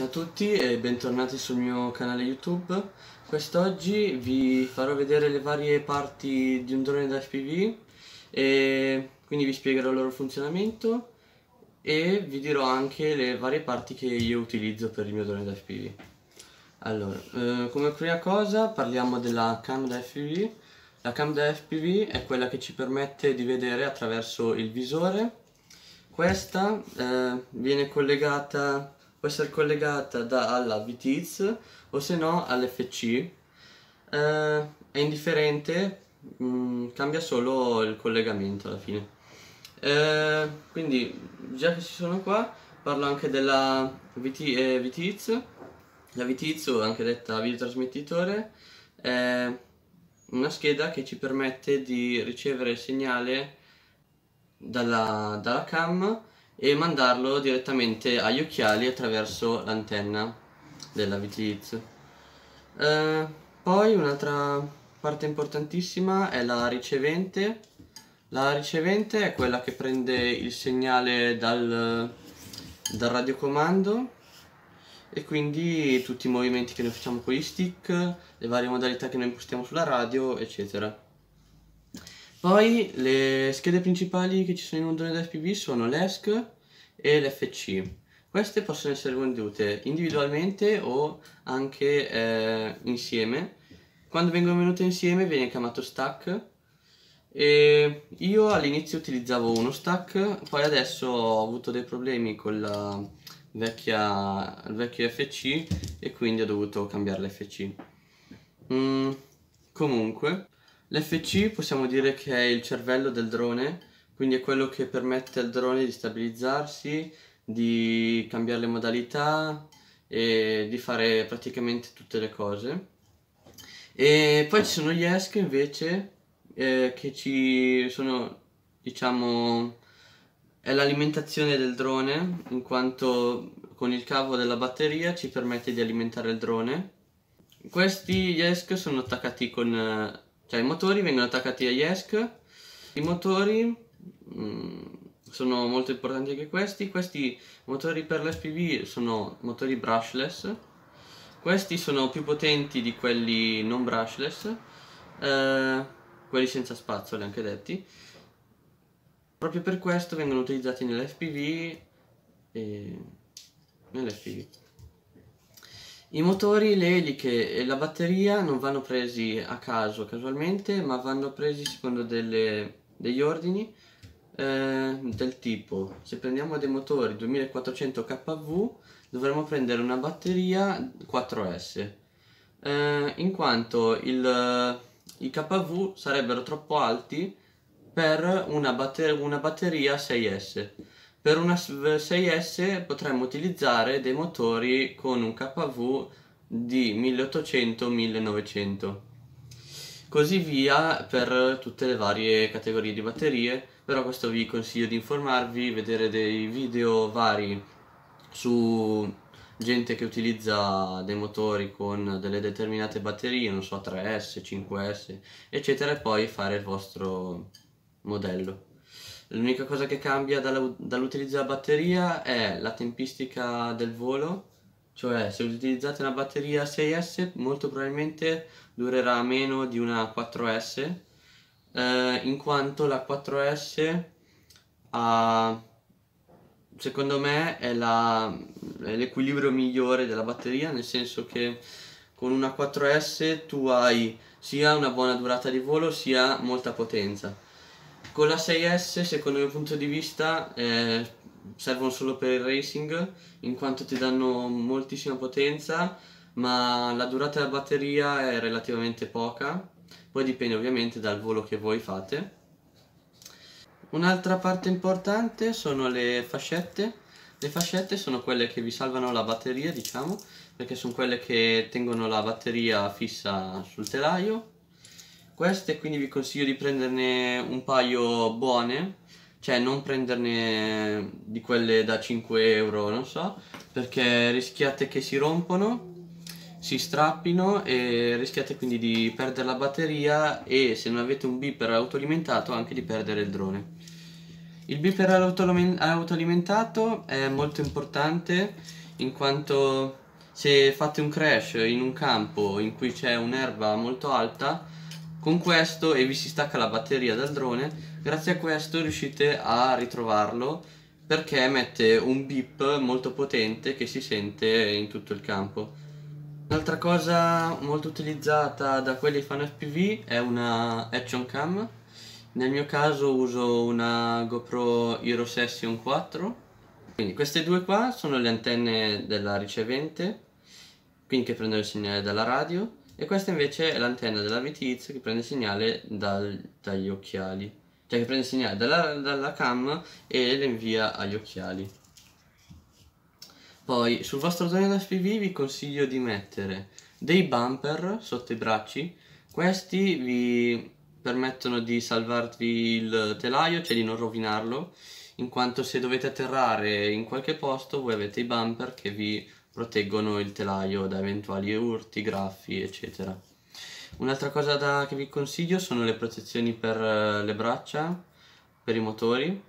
Ciao a tutti e bentornati sul mio canale YouTube Quest'oggi vi farò vedere le varie parti di un drone da FPV e quindi vi spiegherò il loro funzionamento e vi dirò anche le varie parti che io utilizzo per il mio drone da FPV Allora, eh, come prima cosa parliamo della cam da FPV La cam da FPV è quella che ci permette di vedere attraverso il visore Questa eh, viene collegata può essere collegata da, alla VTIZ o se no all'FC. Eh, è indifferente, mh, mm, cambia solo il collegamento alla fine. Eh, quindi già che ci sono qua parlo anche della VT, eh, VTIZ. La VTIZ, o anche detta videotrasmettitore, è una scheda che ci permette di ricevere il segnale dalla, dalla cam e mandarlo direttamente agli occhiali attraverso l'antenna della VTX. Eh, poi un'altra parte importantissima è la ricevente. La ricevente è quella che prende il segnale dal, dal radiocomando e quindi tutti i movimenti che noi facciamo con gli stick, le varie modalità che noi impostiamo sulla radio, eccetera. Poi le schede principali che ci sono in un drone da FPV sono l'ESC, e l'FC. Queste possono essere vendute individualmente o anche eh, insieme. Quando vengono venute insieme viene chiamato stack. E io all'inizio utilizzavo uno stack, poi adesso ho avuto dei problemi con la vecchia, il vecchio FC e quindi ho dovuto cambiare l'FC. Mm, comunque, l'FC possiamo dire che è il cervello del drone quindi è quello che permette al drone di stabilizzarsi, di cambiare le modalità e di fare praticamente tutte le cose. E poi ci sono gli ESC invece eh, che ci sono, diciamo, è l'alimentazione del drone in quanto con il cavo della batteria ci permette di alimentare il drone. Questi ESC sono attaccati con... Eh, cioè i motori vengono attaccati agli ESC, i motori Mm, sono molto importanti anche questi questi motori per l'SPV sono motori brushless questi sono più potenti di quelli non brushless eh, quelli senza spazzole anche detti proprio per questo vengono utilizzati nell'SPV e nell'FPV i motori, le eliche e la batteria non vanno presi a caso casualmente ma vanno presi secondo delle, degli ordini eh, del tipo se prendiamo dei motori 2400 kV dovremmo prendere una batteria 4S eh, in quanto il, i kV sarebbero troppo alti per una, batter una batteria 6S per una 6S potremmo utilizzare dei motori con un KV di 1800-1900 così via per tutte le varie categorie di batterie però questo vi consiglio di informarvi, vedere dei video vari su gente che utilizza dei motori con delle determinate batterie, non so 3S, 5S, eccetera, e poi fare il vostro modello. L'unica cosa che cambia dall'utilizzo della batteria è la tempistica del volo, cioè se utilizzate una batteria 6S molto probabilmente durerà meno di una 4S eh, in quanto la 4S ha, secondo me è l'equilibrio migliore della batteria, nel senso che con una 4S tu hai sia una buona durata di volo sia molta potenza. Con la 6S, secondo il mio punto di vista, eh, servono solo per il racing, in quanto ti danno moltissima potenza, ma la durata della batteria è relativamente poca poi dipende ovviamente dal volo che voi fate un'altra parte importante sono le fascette le fascette sono quelle che vi salvano la batteria diciamo perché sono quelle che tengono la batteria fissa sul telaio queste quindi vi consiglio di prenderne un paio buone cioè non prenderne di quelle da 5 euro non so perché rischiate che si rompono si strappino e rischiate quindi di perdere la batteria e se non avete un beeper autoalimentato anche di perdere il drone. Il beeper autoalimentato è molto importante in quanto se fate un crash in un campo in cui c'è un'erba molto alta con questo e vi si stacca la batteria dal drone grazie a questo riuscite a ritrovarlo perché emette un beep molto potente che si sente in tutto il campo Un'altra cosa molto utilizzata da quelli che fanno FPV è una action cam. Nel mio caso uso una GoPro Hero Session 4. Quindi queste due qua sono le antenne della ricevente, quindi che prendono il segnale dalla radio, e questa invece è l'antenna della VTX che prende il segnale dal, dagli occhiali, cioè che prende il segnale dalla, dalla cam e le invia agli occhiali. Poi sul vostro drone FPV vi consiglio di mettere dei bumper sotto i bracci, questi vi permettono di salvarvi il telaio, cioè di non rovinarlo, in quanto se dovete atterrare in qualche posto voi avete i bumper che vi proteggono il telaio da eventuali urti, graffi, eccetera. Un'altra cosa da, che vi consiglio sono le protezioni per eh, le braccia, per i motori,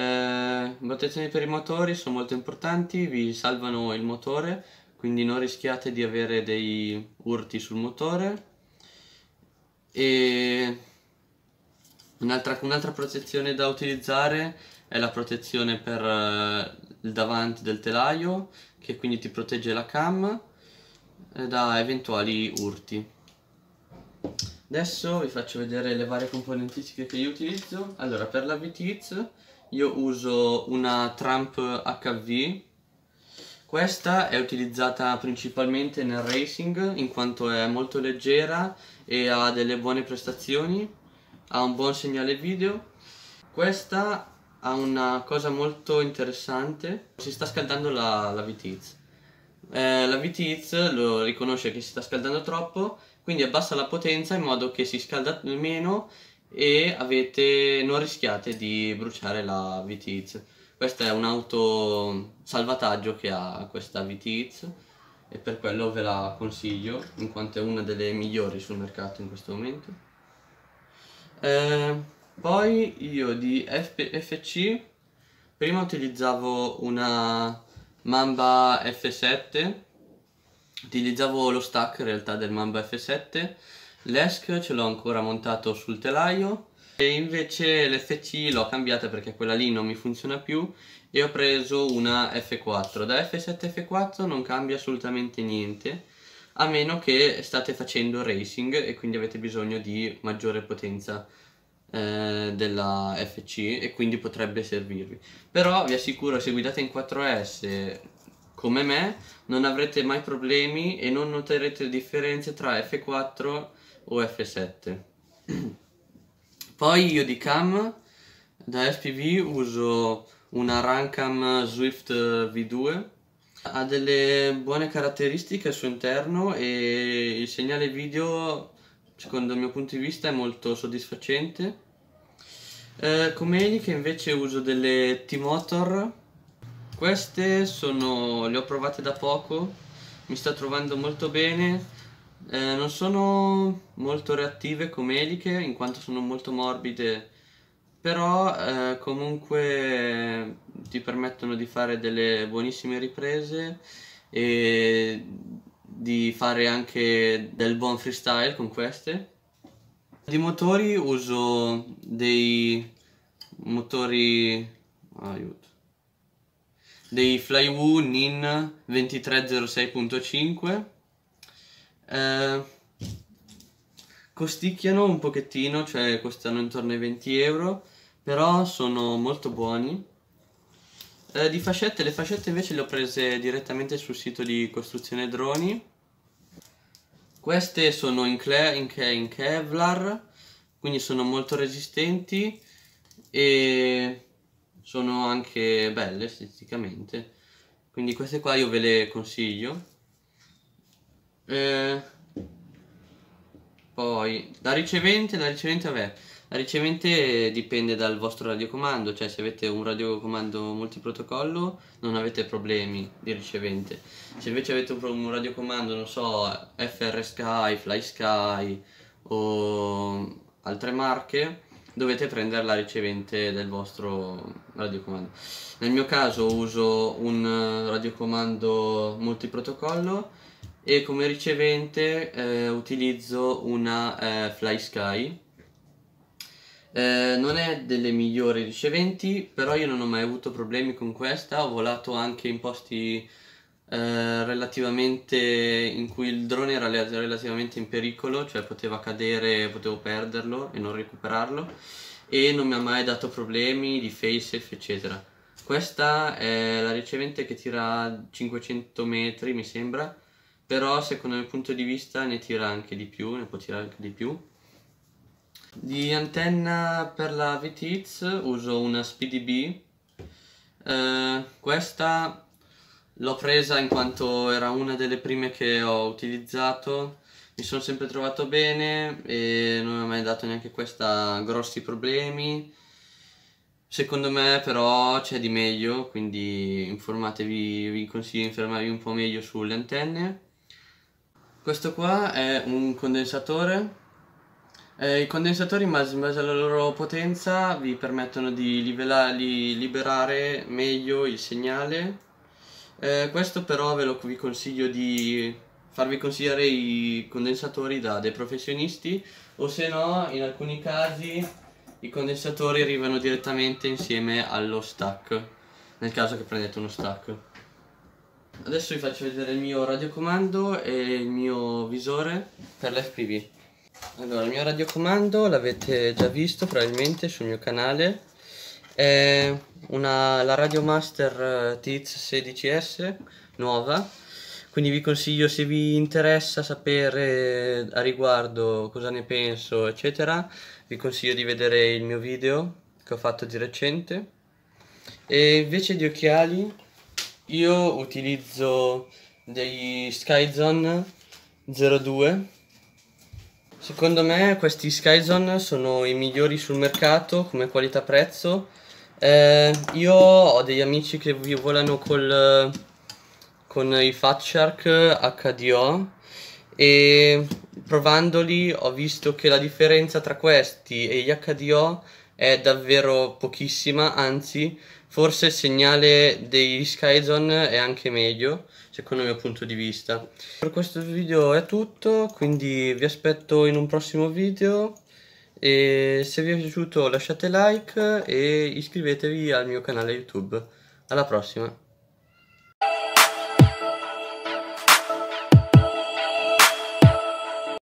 eh, protezioni per i motori sono molto importanti, vi salvano il motore, quindi non rischiate di avere dei urti sul motore. E un'altra, un'altra protezione da utilizzare è la protezione per eh, il davanti del telaio, che quindi ti protegge la cam eh, da eventuali urti. Adesso vi faccio vedere le varie componentistiche che io utilizzo. Allora, per la VTX io uso una Tramp HV questa è utilizzata principalmente nel racing in quanto è molto leggera e ha delle buone prestazioni ha un buon segnale video questa ha una cosa molto interessante si sta scaldando la, la VTX eh, la VTX lo riconosce che si sta scaldando troppo quindi abbassa la potenza in modo che si scalda meno e avete, non rischiate di bruciare la VTX. Questa è un'auto salvataggio che ha questa VTX e per quello ve la consiglio in quanto è una delle migliori sul mercato in questo momento. Eh, poi io di F FC prima utilizzavo una Mamba F7 utilizzavo lo stack in realtà del Mamba F7 L'ESC ce l'ho ancora montato sul telaio e invece l'FC l'ho cambiata perché quella lì non mi funziona più e ho preso una F4. Da F7 a F4 non cambia assolutamente niente a meno che state facendo racing e quindi avete bisogno di maggiore potenza eh, della FC e quindi potrebbe servirvi però vi assicuro se guidate in 4S come me non avrete mai problemi e non noterete differenze tra F4 o F7 poi io di cam da FPV uso una Runcam Swift V2 ha delle buone caratteristiche al suo interno e il segnale video secondo il mio punto di vista è molto soddisfacente eh, come eliche invece uso delle T-Motor queste sono, le ho provate da poco mi sta trovando molto bene eh, non sono molto reattive come eliche in quanto sono molto morbide, però eh, comunque ti permettono di fare delle buonissime riprese e di fare anche del buon freestyle con queste. Di motori uso dei motori... Oh, aiuto dei Flywoo NIN 2306.5 eh, costicchiano un pochettino, cioè costano intorno ai 20 euro, però sono molto buoni. Eh, di fascette, le fascette invece le ho prese direttamente sul sito di costruzione droni. Queste sono in, in, ke in Kevlar, quindi sono molto resistenti e sono anche belle esteticamente. Quindi queste qua io ve le consiglio. Eh, poi la ricevente, la ricevente, vabbè, la ricevente dipende dal vostro radiocomando, cioè se avete un radiocomando multiprotocollo non avete problemi di ricevente. Se invece avete un, un radiocomando, non so, FR Sky, Fly Sky o altre marche, dovete prendere la ricevente del vostro radiocomando. Nel mio caso uso un radiocomando multiprotocollo e come ricevente eh, utilizzo una eh, Fly Sky eh, non è delle migliori riceventi però io non ho mai avuto problemi con questa ho volato anche in posti eh, relativamente in cui il drone era relativamente in pericolo cioè poteva cadere potevo perderlo e non recuperarlo e non mi ha mai dato problemi di facesafe eccetera questa è la ricevente che tira 500 metri mi sembra però secondo il mio punto di vista ne tira anche di più, ne può tirare anche di più. Di antenna per la VTX uso una SPDB, eh, questa l'ho presa in quanto era una delle prime che ho utilizzato, mi sono sempre trovato bene e non mi ha mai dato neanche questa grossi problemi. Secondo me però c'è di meglio, quindi informatevi, vi consiglio di informarvi un po' meglio sulle antenne. Questo qua è un condensatore. Eh, I condensatori, in base, alla loro potenza, vi permettono di, di liberare meglio il segnale. Eh, questo però ve lo vi consiglio di farvi consigliare i condensatori da dei professionisti o se no in alcuni casi i condensatori arrivano direttamente insieme allo stack nel caso che prendete uno stack Adesso vi faccio vedere il mio radiocomando e il mio visore per l'FPV. Allora, il mio radiocomando l'avete già visto probabilmente sul mio canale. È una, la Radiomaster eh, TIZ 16S nuova, quindi vi consiglio se vi interessa sapere eh, a riguardo cosa ne penso eccetera, vi consiglio di vedere il mio video che ho fatto di recente. E invece di occhiali io utilizzo degli Skyzone 02. Secondo me questi Skyzone sono i migliori sul mercato come qualità-prezzo. Eh, io ho degli amici che vi volano col, con i Fat Shark HDO e provandoli ho visto che la differenza tra questi e gli HDO è davvero pochissima, anzi forse il segnale dei Skyzone è anche meglio, secondo il mio punto di vista. Per questo video è tutto, quindi vi aspetto in un prossimo video e se vi è piaciuto lasciate like e iscrivetevi al mio canale YouTube. Alla prossima!